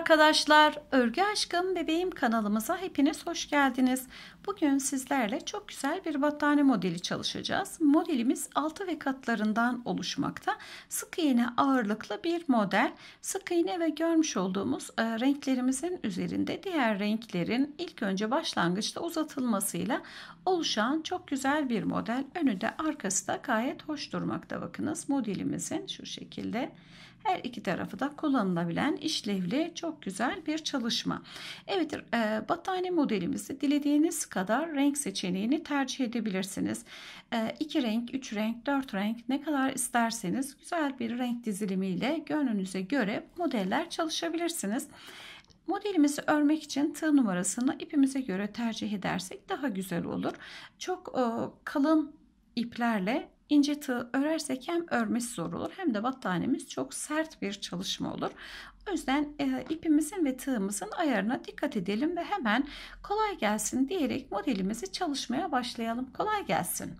arkadaşlar, Örgü Aşkım Bebeğim kanalımıza hepiniz hoş geldiniz. Bugün sizlerle çok güzel bir battaniye modeli çalışacağız. Modelimiz altı ve katlarından oluşmakta. Sık iğne ağırlıklı bir model. Sık iğne ve görmüş olduğumuz e, renklerimizin üzerinde diğer renklerin ilk önce başlangıçta uzatılmasıyla oluşan çok güzel bir model. Önü de arkası da gayet hoş durmakta. Bakınız modelimizin şu şekilde her iki tarafı da kullanılabilen işlevli çok güzel bir çalışma. Evet e, battaniye modelimizi dilediğiniz kadar renk seçeneğini tercih edebilirsiniz. 2 e, renk, 3 renk, 4 renk ne kadar isterseniz güzel bir renk dizilimiyle gönlünüze göre modeller çalışabilirsiniz. Modelimizi örmek için tığ numarasını ipimize göre tercih edersek daha güzel olur. Çok e, kalın iplerle ince tığ örersek hem örmesi zor olur hem de battaniyemiz çok sert bir çalışma olur. O yüzden e, ipimizin ve tığımızın ayarına dikkat edelim ve hemen kolay gelsin diyerek modelimizi çalışmaya başlayalım. Kolay gelsin.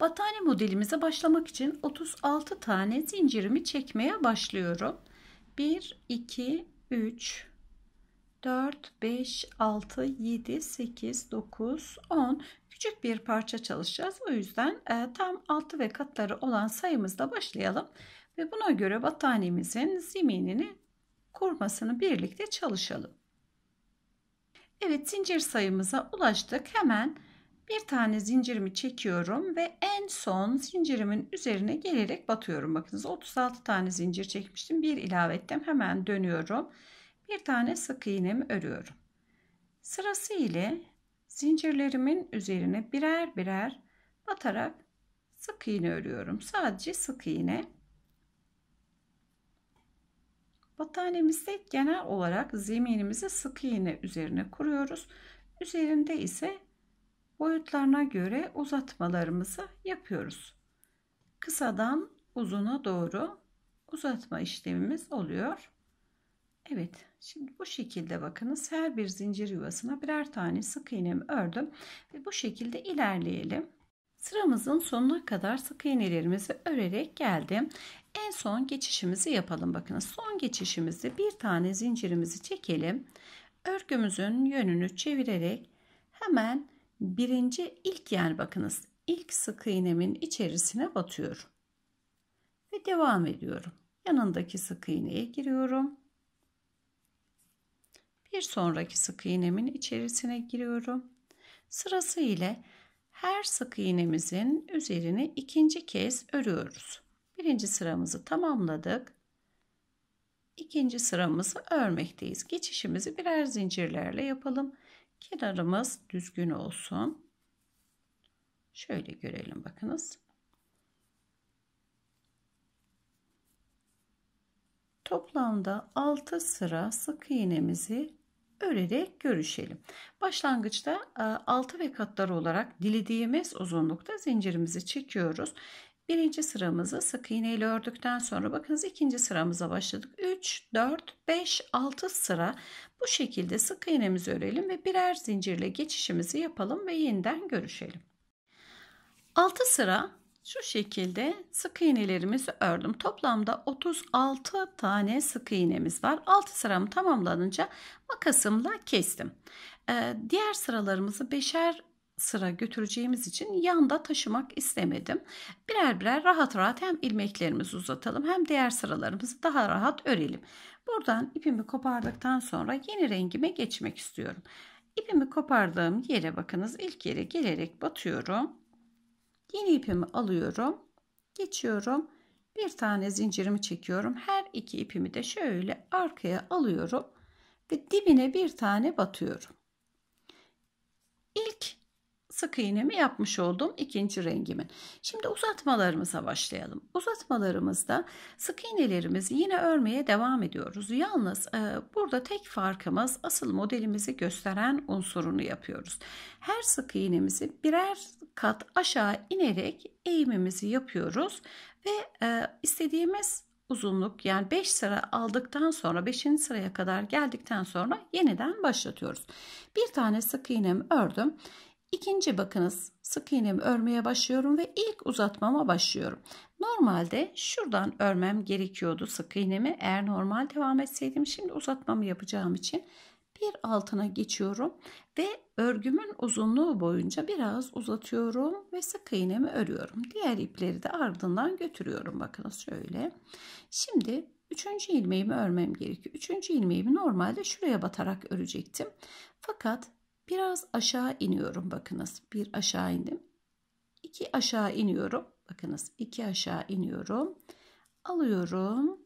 Battaniye modelimize başlamak için 36 tane zincirimi çekmeye başlıyorum. 1, 2, 3, 4, 5, 6, 7, 8, 9, 10 küçük bir parça çalışacağız. O yüzden e, tam altı ve katları olan sayımızla başlayalım. Ve buna göre battaniyemizin zeminini kurmasını birlikte çalışalım. Evet zincir sayımıza ulaştık. Hemen bir tane zincirimi çekiyorum ve en son zincirimin üzerine gelerek batıyorum. Bakınız 36 tane zincir çekmiştim. Bir ilave ettim. Hemen dönüyorum. Bir tane sık iğnemi örüyorum. Sırası ile zincirlerimin üzerine birer birer batarak sık iğne örüyorum. Sadece sık iğne. Battaniyemizde genel olarak zeminimizi sık iğne üzerine kuruyoruz. Üzerinde ise boyutlarına göre uzatmalarımızı yapıyoruz. Kısadan uzuna doğru uzatma işlemimiz oluyor. Evet şimdi bu şekilde bakınız her bir zincir yuvasına birer tane sık iğnemi ördüm ve bu şekilde ilerleyelim. Sıramızın sonuna kadar sık iğnelerimizi örerek geldim. En son geçişimizi yapalım. bakınız. son geçişimizde bir tane zincirimizi çekelim. Örgümüzün yönünü çevirerek hemen birinci ilk yer bakınız. ilk sık iğnemin içerisine batıyorum. Ve devam ediyorum. Yanındaki sık iğneye giriyorum. Bir sonraki sık iğnemin içerisine giriyorum. Sırası ile her sık iğnemizin üzerine ikinci kez örüyoruz. Birinci sıramızı tamamladık. İkinci sıramızı örmekteyiz. Geçişimizi birer zincirlerle yapalım. Kenarımız düzgün olsun. Şöyle görelim bakınız. Toplamda 6 sıra sık iğnemizi örerek görüşelim. Başlangıçta e, altı ve katları olarak dilediğimiz uzunlukta zincirimizi çekiyoruz. Birinci sıramızı sık iğne ile ördükten sonra bakınız ikinci sıramıza başladık. 3, 4, 5, 6 sıra bu şekilde sık iğnemizi örelim ve birer zincirle geçişimizi yapalım ve yeniden görüşelim. 6 sıra şu şekilde sık iğnelerimizi ördüm. Toplamda 36 tane sık iğnemiz var. 6 sıramı tamamlanınca makasımla kestim. Ee, diğer sıralarımızı beşer sıra götüreceğimiz için yanda taşımak istemedim. Birer birer rahat rahat hem ilmeklerimizi uzatalım hem diğer sıralarımızı daha rahat örelim. Buradan ipimi kopardıktan sonra yeni rengime geçmek istiyorum. İpimi kopardığım yere bakınız ilk yere gelerek batıyorum Yeni ipimi alıyorum. Geçiyorum. Bir tane zincirimi çekiyorum. Her iki ipimi de şöyle arkaya alıyorum ve dibine bir tane batıyorum. İlk sık iğnemi yapmış oldum ikinci rengimin. Şimdi uzatmalarımıza başlayalım. Uzatmalarımızda sık iğnelerimizi yine örmeye devam ediyoruz. Yalnız e, burada tek farkımız asıl modelimizi gösteren unsurunu yapıyoruz. Her sık iğnemizi birer kat aşağı inerek eğimimizi yapıyoruz ve e, istediğimiz uzunluk yani 5 sıra aldıktan sonra 5. sıraya kadar geldikten sonra yeniden başlatıyoruz. Bir tane sık iğnemi ördüm. İkinci bakınız sık iğnemi örmeye başlıyorum ve ilk uzatmama başlıyorum. Normalde şuradan örmem gerekiyordu sık iğnemi. Eğer normal devam etseydim şimdi uzatmamı yapacağım için bir altına geçiyorum ve örgümün uzunluğu boyunca biraz uzatıyorum ve sık iğnemi örüyorum. Diğer ipleri de ardından götürüyorum. Bakınız şöyle. Şimdi üçüncü ilmeğimi örmem gerekiyor. Üçüncü ilmeğimi normalde şuraya batarak örecektim. Fakat Biraz aşağı iniyorum bakınız. Bir aşağı indim. İki aşağı iniyorum. Bakınız iki aşağı iniyorum. Alıyorum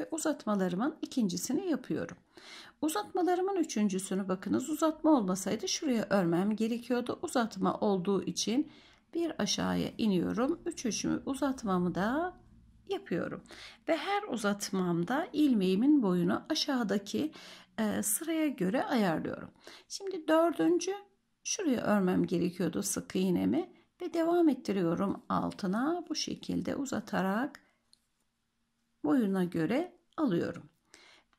ve uzatmalarımın ikincisini yapıyorum. Uzatmalarımın üçüncüsünü bakınız uzatma olmasaydı şuraya örmem gerekiyordu. Uzatma olduğu için bir aşağıya iniyorum. Üçüncümü uzatmamı da yapıyorum. Ve her uzatmamda ilmeğimin boyunu aşağıdaki e, sıraya göre ayarlıyorum. Şimdi dördüncü şuraya örmem gerekiyordu sık iğnemi ve devam ettiriyorum altına bu şekilde uzatarak boyuna göre alıyorum.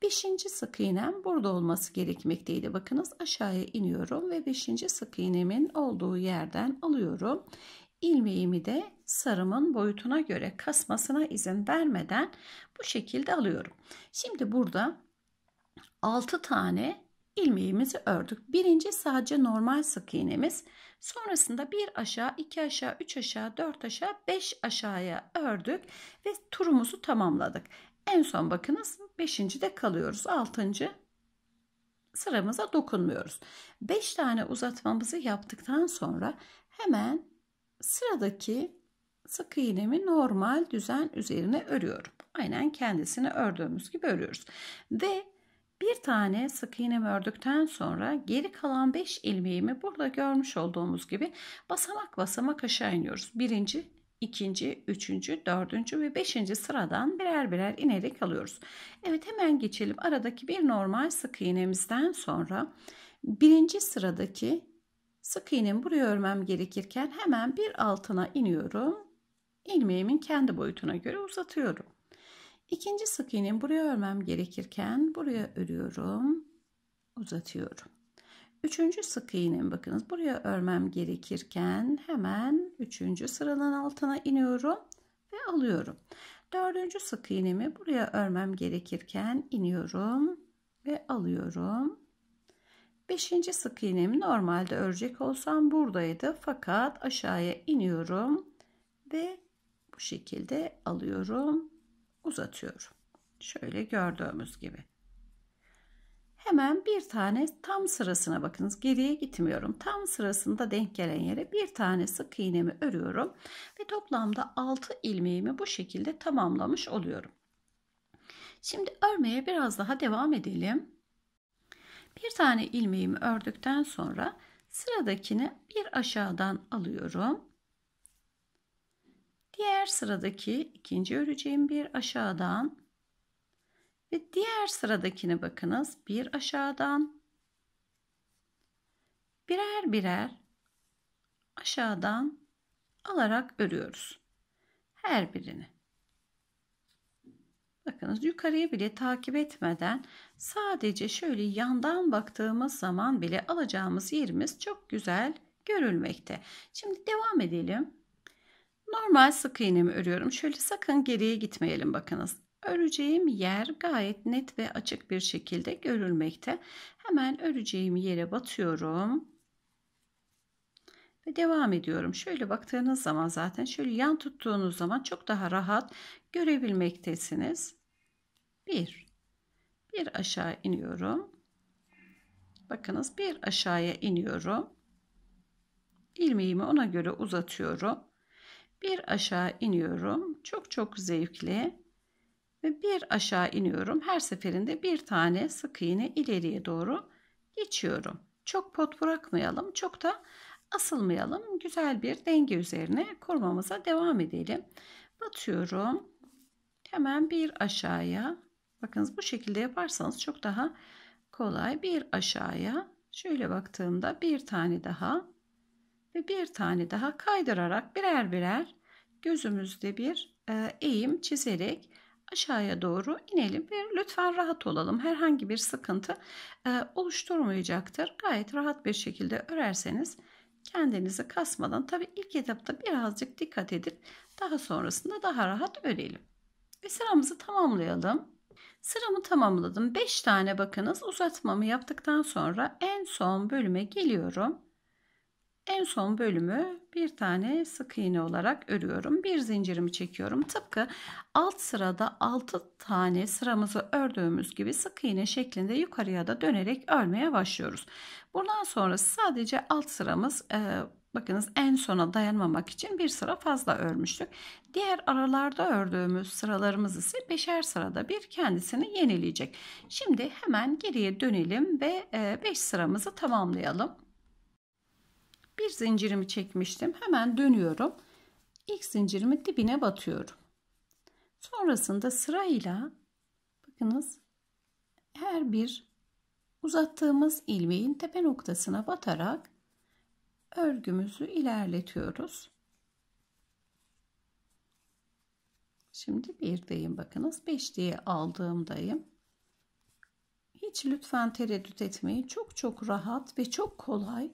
Beşinci sık iğnem burada olması gerekmekteydi. Bakınız aşağıya iniyorum ve beşinci sık iğnemin olduğu yerden alıyorum. İlmeğimi de sarımın boyutuna göre kasmasına izin vermeden bu şekilde alıyorum. Şimdi burada 6 tane ilmeğimizi ördük. Birinci sadece normal sık iğnemiz. Sonrasında bir aşağı, iki aşağı, üç aşağı, dört aşağı, beş aşağıya ördük ve turumuzu tamamladık. En son bakınız beşinci de kalıyoruz. Altıncı sıramıza dokunmuyoruz. Beş tane uzatmamızı yaptıktan sonra hemen sıradaki sık iğnemi normal düzen üzerine örüyorum. Aynen kendisini ördüğümüz gibi örüyoruz. Ve bir tane sık iğnemi ördükten sonra geri kalan 5 ilmeğimi burada görmüş olduğumuz gibi basamak basamak aşağı iniyoruz. Birinci, ikinci, üçüncü, dördüncü ve beşinci sıradan birer birer inerek alıyoruz. Evet hemen geçelim. Aradaki bir normal sık iğnemizden sonra birinci sıradaki sık iğnemi buraya örmem gerekirken hemen bir altına iniyorum. İlmeğimin kendi boyutuna göre uzatıyorum. İkinci sık iğnemi buraya örmem gerekirken buraya örüyorum. Uzatıyorum. Üçüncü sık iğnemi bakınız buraya örmem gerekirken hemen üçüncü sıranın altına iniyorum ve alıyorum. Dördüncü sık iğnemi buraya örmem gerekirken iniyorum ve alıyorum. Beşinci sık iğnemi normalde örecek olsam buradaydı fakat aşağıya iniyorum ve bu şekilde alıyorum uzatıyorum. Şöyle gördüğümüz gibi. Hemen bir tane tam sırasına bakınız. Geriye gitmiyorum. Tam sırasında denk gelen yere bir tane sık iğnemi örüyorum. Ve toplamda 6 ilmeğimi bu şekilde tamamlamış oluyorum. Şimdi örmeye biraz daha devam edelim. Bir tane ilmeğimi ördükten sonra sıradakini bir aşağıdan alıyorum. Diğer sıradaki ikinci öreceğim bir aşağıdan ve diğer sıradakine bakınız. Bir aşağıdan birer birer aşağıdan alarak örüyoruz. Her birini. Bakınız yukarıya bile takip etmeden sadece şöyle yandan baktığımız zaman bile alacağımız yerimiz çok güzel görülmekte. Şimdi devam edelim. Normal sık iğnemi örüyorum. Şöyle sakın geriye gitmeyelim bakınız. Öreceğim yer gayet net ve açık bir şekilde görülmekte. Hemen öreceğim yere batıyorum. Ve devam ediyorum. Şöyle baktığınız zaman zaten şöyle yan tuttuğunuz zaman çok daha rahat görebilmektesiniz. Bir, bir aşağı iniyorum. Bakınız bir aşağıya iniyorum. İlmeğimi ona göre uzatıyorum. Bir aşağı iniyorum. Çok çok zevkli. Ve bir aşağı iniyorum. Her seferinde bir tane sık iğne ileriye doğru geçiyorum. Çok pot bırakmayalım. Çok da asılmayalım. Güzel bir denge üzerine kurmamıza devam edelim. Batıyorum. Hemen bir aşağıya. Bakınız bu şekilde yaparsanız çok daha kolay. Bir aşağıya. Şöyle baktığımda bir tane daha ve bir tane daha kaydırarak birer birer gözümüzde bir e, eğim çizerek aşağıya doğru inelim ve lütfen rahat olalım. Herhangi bir sıkıntı e, oluşturmayacaktır. Gayet rahat bir şekilde örerseniz kendinizi kasmadan tabi ilk etapta birazcık dikkat edip daha sonrasında daha rahat örelim. Ve sıramızı tamamlayalım. Sıramı tamamladım. 5 tane bakınız uzatmamı yaptıktan sonra en son bölüme geliyorum. En son bölümü bir tane sık iğne olarak örüyorum. Bir zincirimi çekiyorum. Tıpkı alt sırada 6 tane sıramızı ördüğümüz gibi sık iğne şeklinde yukarıya da dönerek örmeye başlıyoruz. Bundan sonra sadece alt sıramız e, bakınız en sona dayanmamak için bir sıra fazla örmüştük. Diğer aralarda ördüğümüz sıralarımız ise beşer sırada bir kendisini yenileyecek. Şimdi hemen geriye dönelim ve 5 e, sıramızı tamamlayalım bir zincirimi çekmiştim. Hemen dönüyorum. İlk zincirimi dibine batıyorum. Sonrasında sırayla bakınız her bir uzattığımız ilmeğin tepe noktasına batarak örgümüzü ilerletiyoruz. Şimdi bir birdeyim bakınız. 5 diye aldığımdayım. Hiç lütfen tereddüt etmeyin. Çok çok rahat ve çok kolay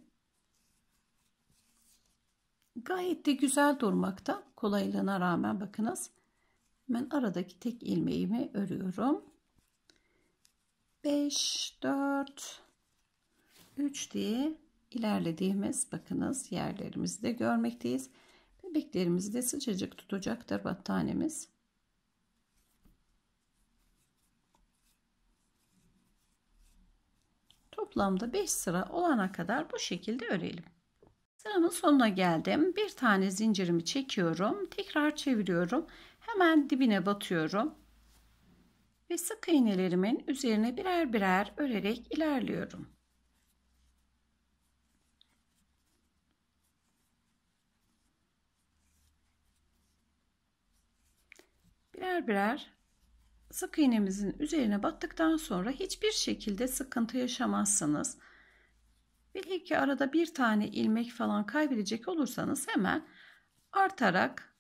Gayet de güzel durmakta. Kolaylığına rağmen bakınız. Hemen aradaki tek ilmeğimi örüyorum. 5, 4, 3 diye ilerlediğimiz bakınız yerlerimizi de görmekteyiz. Bebeklerimizi de sıcacık tutacaktır battaniyemiz. Toplamda 5 sıra olana kadar bu şekilde örelim. Sıramın sonuna geldim. Bir tane zincirimi çekiyorum. Tekrar çeviriyorum. Hemen dibine batıyorum. Ve sık iğnelerimin üzerine birer birer örerek ilerliyorum. Birer birer sık iğnemizin üzerine battıktan sonra hiçbir şekilde sıkıntı yaşamazsınız. Bilin ki arada bir tane ilmek falan kaybedecek olursanız hemen artarak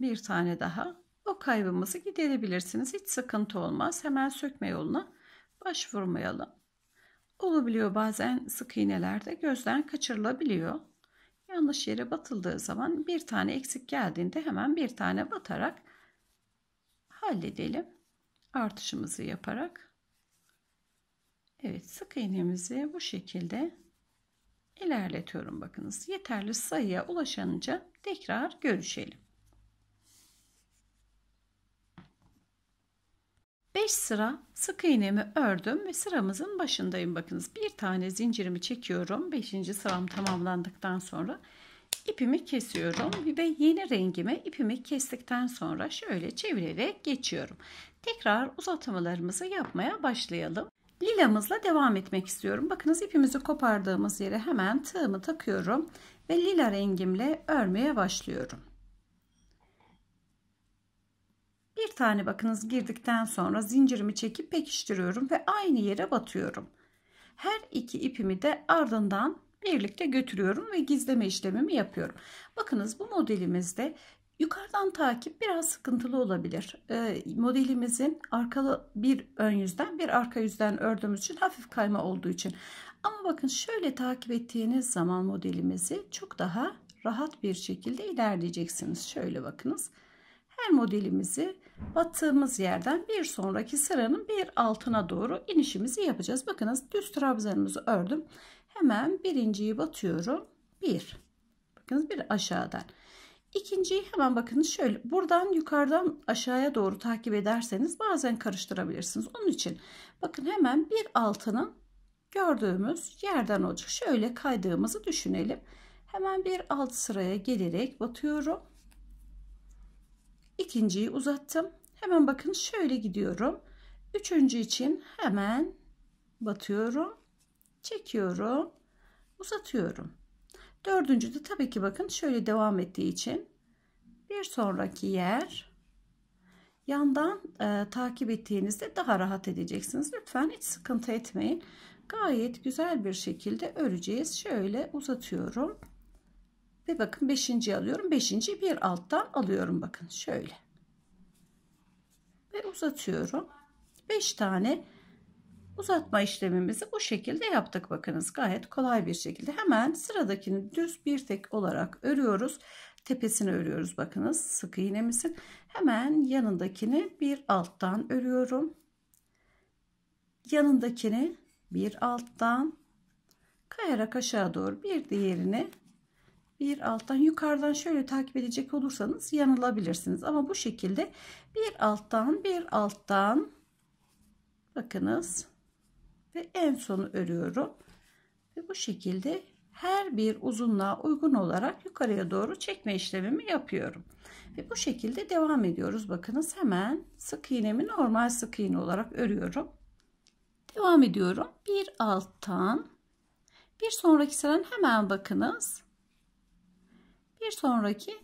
bir tane daha o kaybımızı giderebilirsiniz. Hiç sıkıntı olmaz. Hemen sökme yoluna başvurmayalım. Olabiliyor bazen sık iğnelerde gözden kaçırılabiliyor. Yanlış yere batıldığı zaman bir tane eksik geldiğinde hemen bir tane batarak halledelim. Artışımızı yaparak Evet sık iğnemizi bu şekilde ilerletiyorum bakınız. Yeterli sayıya ulaşanınca tekrar görüşelim. 5 sıra sık iğnemi ördüm ve sıramızın başındayım bakınız. Bir tane zincirimi çekiyorum. 5. sıram tamamlandıktan sonra ipimi kesiyorum ve yeni rengime ipimi kestikten sonra şöyle çevirerek geçiyorum. Tekrar uzatmalarımızı yapmaya başlayalım lilamızla devam etmek istiyorum. Bakınız ipimizi kopardığımız yere hemen tığımı takıyorum ve lila rengimle örmeye başlıyorum. Bir tane bakınız girdikten sonra zincirimi çekip pekiştiriyorum ve aynı yere batıyorum. Her iki ipimi de ardından birlikte götürüyorum ve gizleme işlemimi yapıyorum. Bakınız bu modelimizde Yukarıdan takip biraz sıkıntılı olabilir. E, modelimizin arkalı bir ön yüzden bir arka yüzden ördüğümüz için hafif kayma olduğu için. Ama bakın şöyle takip ettiğiniz zaman modelimizi çok daha rahat bir şekilde ilerleyeceksiniz. Şöyle bakınız. Her modelimizi battığımız yerden bir sonraki sıranın bir altına doğru inişimizi yapacağız. Bakınız düz trabzanımızı ördüm. Hemen birinciyi batıyorum. Bir. Bakınız bir aşağıdan. İkinciyi hemen bakın şöyle buradan yukarıdan aşağıya doğru takip ederseniz bazen karıştırabilirsiniz. Onun için bakın hemen bir altının gördüğümüz yerden olacak. Şöyle kaydığımızı düşünelim. Hemen bir alt sıraya gelerek batıyorum. İkinciyi uzattım. Hemen bakın şöyle gidiyorum. Üçüncü için hemen batıyorum. Çekiyorum. Uzatıyorum. Dördüncü de tabii ki bakın şöyle devam ettiği için bir sonraki yer yandan e, takip ettiğinizde daha rahat edeceksiniz. Lütfen hiç sıkıntı etmeyin. Gayet güzel bir şekilde öreceğiz. Şöyle uzatıyorum. Ve bakın beşinci alıyorum. Beşinci bir alttan alıyorum bakın şöyle. Ve uzatıyorum. Beş tane Uzatma işlemimizi bu şekilde yaptık. Bakınız gayet kolay bir şekilde. Hemen sıradakini düz bir tek olarak örüyoruz. Tepesini örüyoruz bakınız sık iğnemizin. Hemen yanındakini bir alttan örüyorum. Yanındakini bir alttan kayarak aşağı doğru bir diğerini bir alttan yukarıdan şöyle takip edecek olursanız yanılabilirsiniz. Ama bu şekilde bir alttan bir alttan bakınız ve en sonu örüyorum. Ve bu şekilde her bir uzunluğa uygun olarak yukarıya doğru çekme işlemimi yapıyorum. Ve bu şekilde devam ediyoruz. Bakınız hemen sık iğnemi normal sık iğne olarak örüyorum. Devam ediyorum. Bir alttan bir sonraki sıranın hemen bakınız. Bir sonraki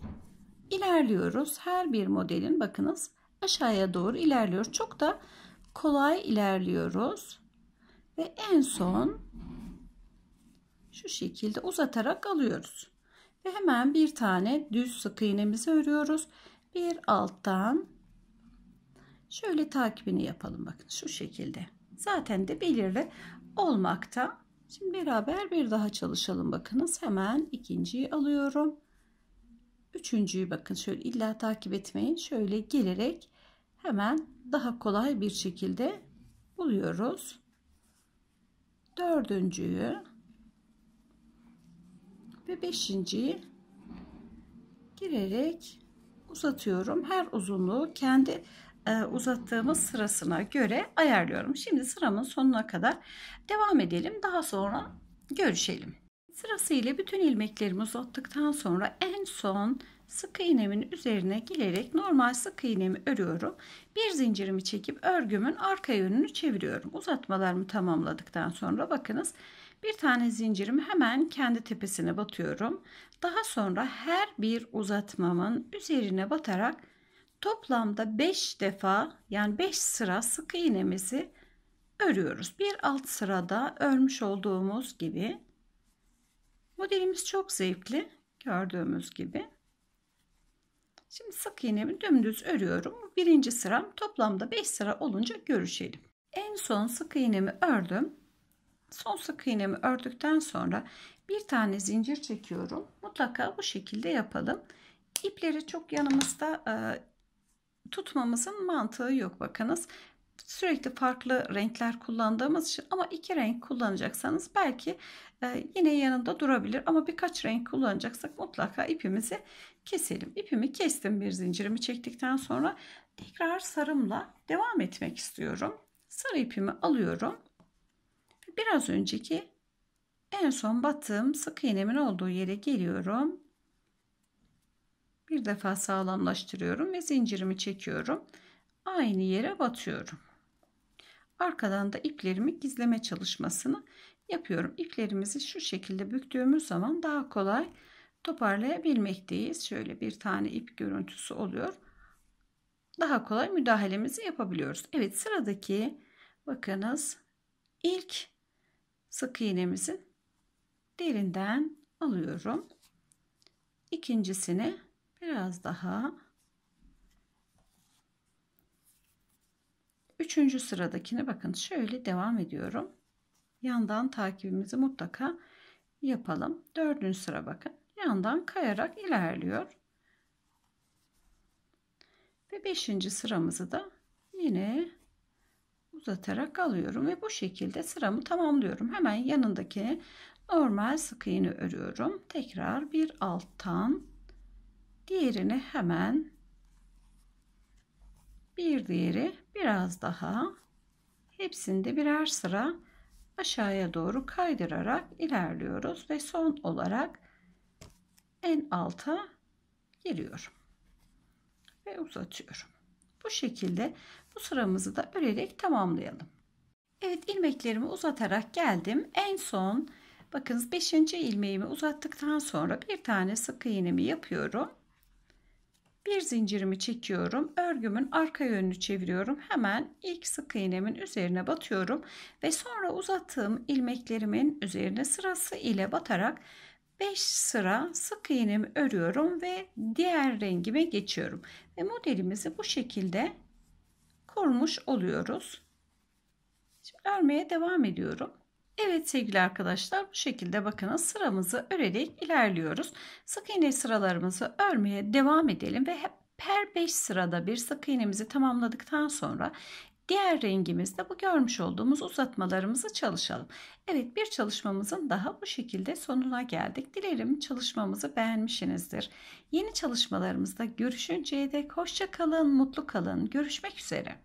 ilerliyoruz. Her bir modelin bakınız aşağıya doğru ilerliyor Çok da kolay ilerliyoruz. Ve en son şu şekilde uzatarak alıyoruz. Ve hemen bir tane düz sık iğnemizi örüyoruz. Bir alttan şöyle takibini yapalım. Bakın şu şekilde. Zaten de belirli olmakta. Şimdi beraber bir daha çalışalım. Bakınız hemen ikinciyi alıyorum. Üçüncüyü bakın şöyle illa takip etmeyin. Şöyle gelerek hemen daha kolay bir şekilde buluyoruz dördüncüyü ve beşinciyi girerek uzatıyorum. Her uzunluğu kendi e, uzattığımız sırasına göre ayarlıyorum. Şimdi sıramın sonuna kadar devam edelim. Daha sonra görüşelim. Sırasıyla bütün ilmeklerimi uzattıktan sonra en son sık iğnemin üzerine girerek normal sık iğnemi örüyorum. Bir zincirimi çekip örgümün arka yönünü çeviriyorum. Uzatmalarımı tamamladıktan sonra bakınız bir tane zincirimi hemen kendi tepesine batıyorum. Daha sonra her bir uzatmamın üzerine batarak toplamda 5 defa yani 5 sıra sık iğnemizi örüyoruz. Bir alt sırada örmüş olduğumuz gibi. Modelimiz çok zevkli gördüğümüz gibi. Şimdi sık iğnemi dümdüz örüyorum. Birinci sıram toplamda 5 sıra olunca görüşelim. En son sık iğnemi ördüm. Son sık iğnemi ördükten sonra bir tane zincir çekiyorum. Mutlaka bu şekilde yapalım. İpleri çok yanımızda e, tutmamızın mantığı yok bakınız sürekli farklı renkler kullandığımız için ama iki renk kullanacaksanız belki e, yine yanında durabilir ama birkaç renk kullanacaksak mutlaka ipimizi keselim. İpimi kestim bir zincirimi çektikten sonra tekrar sarımla devam etmek istiyorum. Sarı ipimi alıyorum. Biraz önceki en son battığım sık iğnemin olduğu yere geliyorum. Bir defa sağlamlaştırıyorum ve zincirimi çekiyorum aynı yere batıyorum. Arkadan da iplerimi gizleme çalışmasını yapıyorum. İplerimizi şu şekilde büktüğümüz zaman daha kolay toparlayabilmekteyiz. Şöyle bir tane ip görüntüsü oluyor. Daha kolay müdahalemizi yapabiliyoruz. Evet sıradaki bakınız ilk sık iğnemizin derinden alıyorum. İkincisini biraz daha Üçüncü sıradakine bakın şöyle devam ediyorum. Yandan takibimizi mutlaka yapalım. Dördüncü sıra bakın. Yandan kayarak ilerliyor. Ve beşinci sıramızı da yine uzatarak alıyorum ve bu şekilde sıramı tamamlıyorum. Hemen yanındaki normal sık iğne örüyorum. Tekrar bir alttan diğerini hemen bir diğeri biraz daha hepsinde birer sıra aşağıya doğru kaydırarak ilerliyoruz ve son olarak en alta giriyorum ve uzatıyorum. Bu şekilde bu sıramızı da örerek tamamlayalım. Evet ilmeklerimi uzatarak geldim. En son bakınız 5. ilmeğimi uzattıktan sonra bir tane sık iğnemi yapıyorum bir zincirimi çekiyorum. Örgümün arka yönünü çeviriyorum. Hemen ilk sık iğnemin üzerine batıyorum. Ve sonra uzattığım ilmeklerimin üzerine sırası ile batarak 5 sıra sık iğnemi örüyorum ve diğer rengime geçiyorum. Ve modelimizi bu şekilde kurmuş oluyoruz. Şimdi örmeye devam ediyorum. Evet sevgili arkadaşlar bu şekilde bakın sıramızı örerek ilerliyoruz. Sık iğne sıralarımızı örmeye devam edelim ve hep her 5 sırada bir sık iğnemizi tamamladıktan sonra diğer rengimizde bu görmüş olduğumuz uzatmalarımızı çalışalım. Evet bir çalışmamızın daha bu şekilde sonuna geldik. Dilerim çalışmamızı beğenmişsinizdir. Yeni çalışmalarımızda görüşünceye dek hoşça kalın, mutlu kalın. Görüşmek üzere.